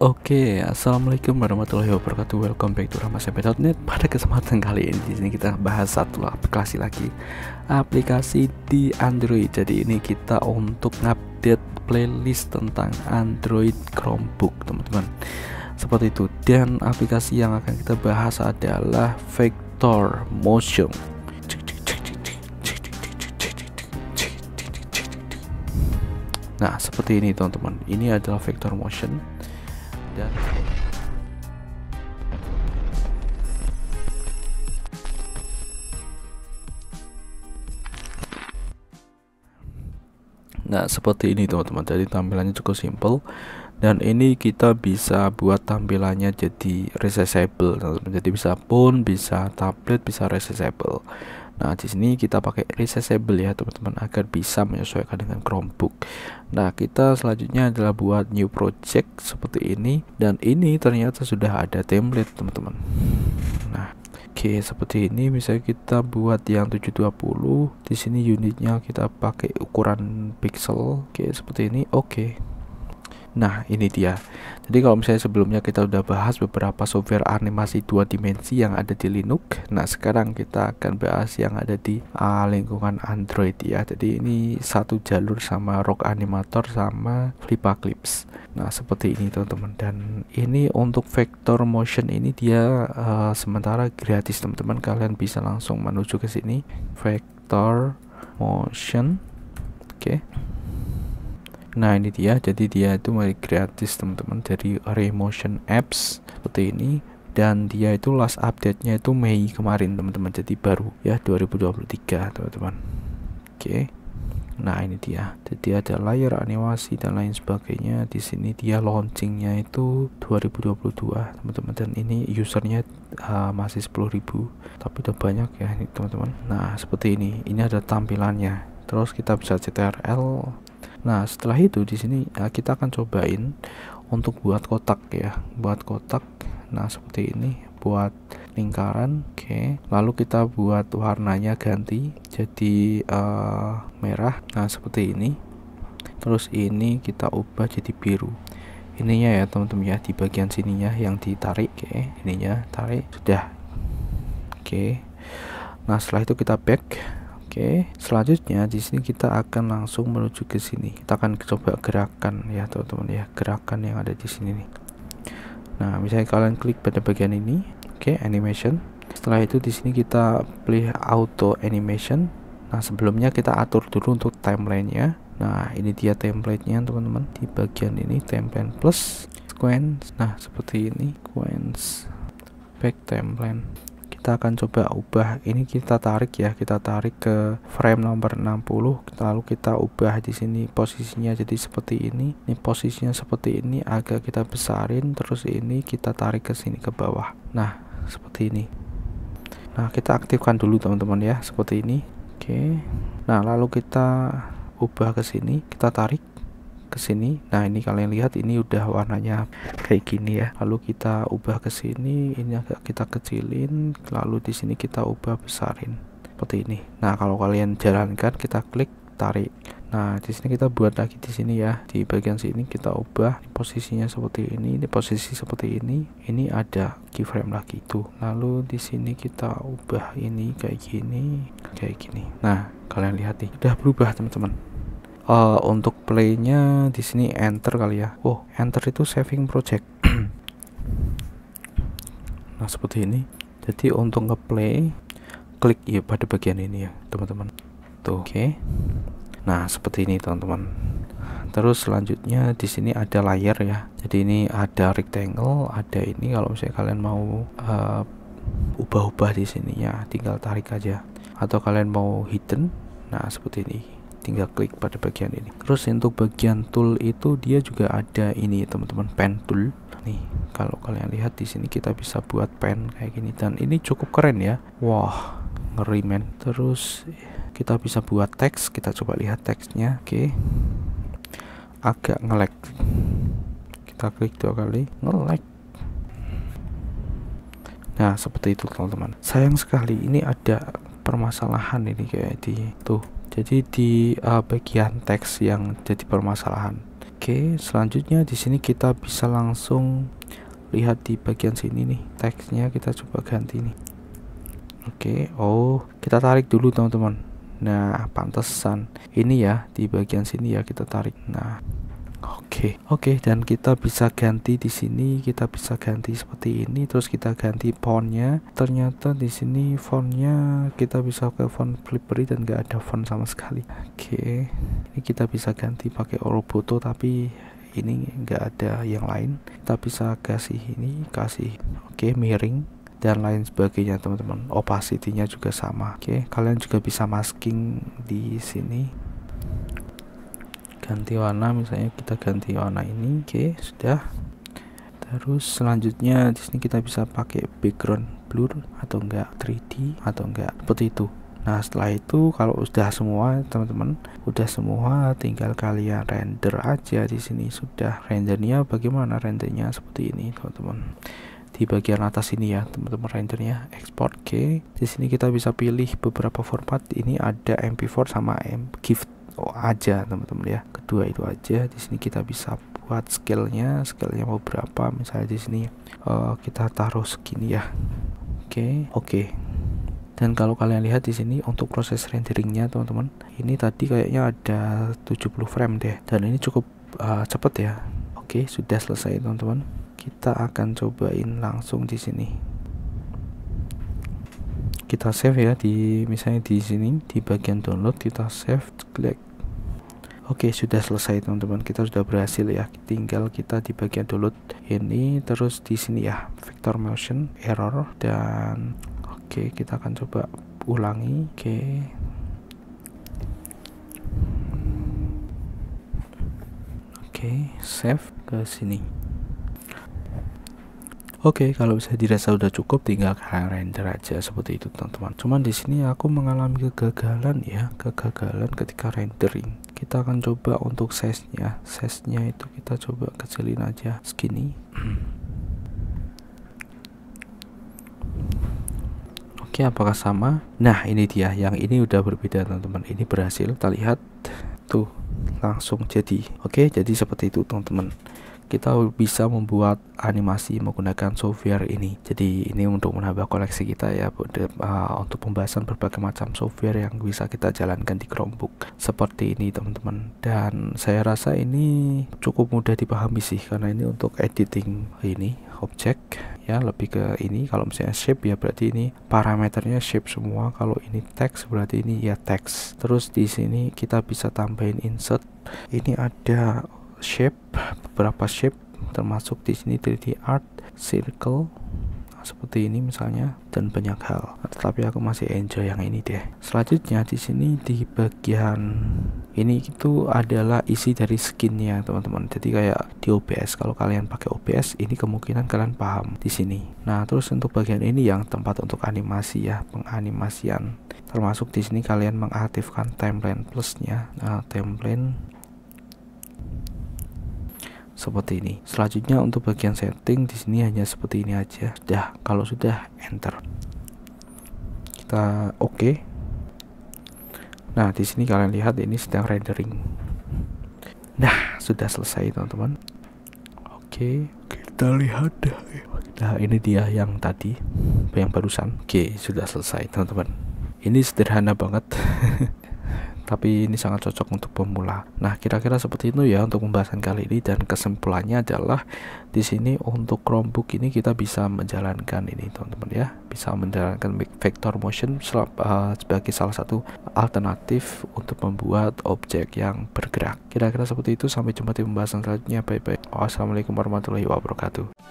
Oke, okay, assalamualaikum warahmatullahi wabarakatuh. Welcome back to ramasep.net. Pada kesempatan kali ini di sini kita bahas satu aplikasi lagi, aplikasi di Android. Jadi ini kita untuk update playlist tentang Android Chromebook, teman-teman. Seperti itu. Dan aplikasi yang akan kita bahas adalah Vector Motion. Nah, seperti ini teman-teman. Ini adalah Vector Motion ada Nah seperti ini teman-teman jadi tampilannya cukup simple dan ini kita bisa buat tampilannya jadi resizable jadi bisa pun bisa tablet bisa resizable Nah, di sini kita pakai resizable ya, teman-teman, agar bisa menyesuaikan dengan Chromebook. Nah, kita selanjutnya adalah buat new project seperti ini dan ini ternyata sudah ada template, teman-teman. Nah, Oke, okay, seperti ini bisa kita buat yang 720. Di sini unitnya kita pakai ukuran pixel. Oke, okay, seperti ini. Oke. Okay. Nah, ini dia. Jadi kalau misalnya sebelumnya kita sudah bahas beberapa software animasi dua dimensi yang ada di Linux, nah sekarang kita akan bahas yang ada di uh, lingkungan Android ya. Jadi ini satu jalur sama Rock Animator sama Flipa Clips. Nah seperti ini teman-teman dan ini untuk vector motion ini dia uh, sementara gratis teman-teman kalian bisa langsung menuju ke sini vector motion. Oke. Okay nah ini dia jadi dia itu mulai gratis teman-teman dari Remotion Apps seperti ini dan dia itu last update-nya itu Mei kemarin teman-teman jadi baru ya 2023 teman-teman oke okay. nah ini dia jadi ada layar animasi dan lain sebagainya di sini dia launchingnya itu 2022 teman-teman dan ini usernya uh, masih 10.000 tapi udah banyak ya ini teman-teman nah seperti ini ini ada tampilannya terus kita bisa CTRL Nah, setelah itu di sini ya, kita akan cobain untuk buat kotak ya, buat kotak. Nah, seperti ini buat lingkaran. Oke. Okay. Lalu kita buat warnanya ganti jadi uh, merah. Nah, seperti ini. Terus ini kita ubah jadi biru. Ininya ya, teman-teman ya, di bagian sininya yang ditarik, oke. Okay. Ininya tarik. Sudah. Oke. Okay. Nah, setelah itu kita back Oke, selanjutnya di sini kita akan langsung menuju ke sini. Kita akan coba gerakan ya, teman-teman ya, gerakan yang ada di sini nih. Nah, misalnya kalian klik pada bagian ini, oke, okay, animation. Setelah itu di sini kita pilih auto animation. Nah, sebelumnya kita atur dulu untuk timeline nya. Nah, ini dia template-nya, teman-teman. Di bagian ini template plus sequence. Nah, seperti ini, sequence back timeline kita akan coba ubah ini kita tarik ya kita tarik ke frame nomor 60 lalu kita ubah di sini posisinya jadi seperti ini ini posisinya seperti ini agak kita besarin terus ini kita tarik ke sini ke bawah nah seperti ini nah kita aktifkan dulu teman-teman ya seperti ini oke nah lalu kita ubah ke sini kita tarik ke sini. Nah, ini kalian lihat ini udah warnanya kayak gini ya. Lalu kita ubah ke sini, ini agak kita kecilin, lalu di sini kita ubah besarin seperti ini. Nah, kalau kalian jalankan kita klik tarik. Nah, di sini kita buat lagi di sini ya. Di bagian sini kita ubah posisinya seperti ini, di posisi seperti ini. Ini ada keyframe lagi itu. Lalu di sini kita ubah ini kayak gini, kayak gini. Nah, kalian lihat nih, udah berubah teman-teman uh, untuk playnya di sini enter kali ya oh enter itu saving project nah seperti ini jadi untuk ngeplay klik ya pada bagian ini ya teman-teman tuh oke okay. nah seperti ini teman-teman terus selanjutnya di sini ada layer ya jadi ini ada rectangle ada ini kalau misalnya kalian mau eh, ubah-ubah di sini ya tinggal tarik aja atau kalian mau hidden nah seperti ini tinggal klik pada bagian ini terus untuk bagian tool itu dia juga ada ini teman-teman pen tool nih kalau kalian lihat di sini kita bisa buat pen kayak gini dan ini cukup keren ya wah ngeri men terus kita bisa buat teks kita coba lihat teksnya oke okay. agak ngelek kita klik dua kali ngelek nah seperti itu teman-teman sayang sekali ini ada permasalahan ini kayak di tuh jadi di uh, bagian teks yang jadi permasalahan. Oke, selanjutnya di sini kita bisa langsung lihat di bagian sini nih. Teksnya kita coba ganti nih. Oke, oh, kita tarik dulu teman-teman. Nah, pantesan. Ini ya di bagian sini ya kita tarik. Nah, Oke, okay. oke okay, dan kita bisa ganti di sini, kita bisa ganti seperti ini terus kita ganti fontnya. Ternyata di sini fontnya kita bisa ke font Flipperi dan gak ada font sama sekali. Oke. Okay. Ini kita bisa ganti pakai Orobuto tapi ini nggak ada yang lain. Kita bisa kasih ini, kasih oke okay, miring dan lain sebagainya teman-teman. Opacity-nya juga sama. Oke, okay. kalian juga bisa masking di sini ganti warna misalnya kita ganti warna ini oke okay, sudah terus selanjutnya di sini kita bisa pakai background blur atau enggak 3D atau enggak seperti itu Nah setelah itu kalau sudah semua teman-teman udah semua tinggal kalian render aja di sini sudah rendernya bagaimana rendernya seperti ini teman-teman di bagian atas ini ya teman-teman rendernya export ke di sini kita bisa pilih beberapa format ini ada mp4 sama m gift oh, aja teman-teman ya kedua itu aja di sini kita bisa buat skillnya skillnya mau berapa misalnya di sini uh, kita taruh segini ya oke okay. oke okay. dan kalau kalian lihat di sini untuk proses renderingnya teman-teman ini tadi kayaknya ada 70 frame deh dan ini cukup uh, cepet ya oke okay, sudah selesai teman-teman kita akan cobain langsung di sini kita save ya di misalnya di sini di bagian download kita save klik Oke sudah selesai teman-teman kita sudah berhasil ya tinggal kita di bagian download ini terus di sini ya vector motion error dan oke kita akan coba ulangi oke oke save ke sini Oke, okay, kalau bisa dirasa udah cukup tinggal render aja seperti itu teman-teman. Cuman di sini aku mengalami kegagalan ya, kegagalan ketika rendering. Kita akan coba untuk size-nya. Size-nya itu kita coba kecilin aja segini. Oke, okay, apakah sama? Nah, ini dia. Yang ini udah berbeda teman-teman. Ini berhasil. Kita lihat tuh langsung jadi. Oke, okay, jadi seperti itu teman-teman kita bisa membuat animasi menggunakan software ini. Jadi ini untuk menambah koleksi kita ya eh, untuk pembahasan berbagai macam software yang bisa kita jalankan di Chromebook seperti ini teman-teman. Dan saya rasa ini cukup mudah dipahami sih karena ini untuk editing ini objek ya lebih ke ini kalau misalnya shape ya berarti ini parameternya shape semua kalau ini text berarti ini ya text terus di sini kita bisa tambahin insert ini ada shape beberapa shape termasuk di sini 3D art circle nah, seperti ini misalnya dan banyak hal tetapi aku masih enjoy yang ini deh selanjutnya di sini di bagian ini itu adalah isi dari skinnya teman-teman jadi kayak di OBS kalau kalian pakai OBS ini kemungkinan kalian paham di sini nah terus untuk bagian ini yang tempat untuk animasi ya penganimasian termasuk di sini kalian mengaktifkan timeline plusnya nah, timeline seperti ini. Selanjutnya untuk bagian setting di sini hanya seperti ini aja. Sudah, kalau sudah enter. Kita oke. Okay. Nah, di sini kalian lihat ini sedang rendering. Nah, sudah selesai teman-teman. Oke, okay. kita lihat dah. Nah, ini dia yang tadi, yang barusan. Oke, okay, sudah selesai teman-teman. Ini sederhana banget. tapi ini sangat cocok untuk pemula. Nah, kira-kira seperti itu ya untuk pembahasan kali ini dan kesimpulannya adalah di sini untuk Chromebook ini kita bisa menjalankan ini teman-teman ya, bisa menjalankan vector motion eh, sebagai salah satu alternatif untuk membuat objek yang bergerak. Kira-kira seperti itu sampai jumpa di pembahasan selanjutnya. Bye bye. Wassalamualaikum warahmatullahi wabarakatuh.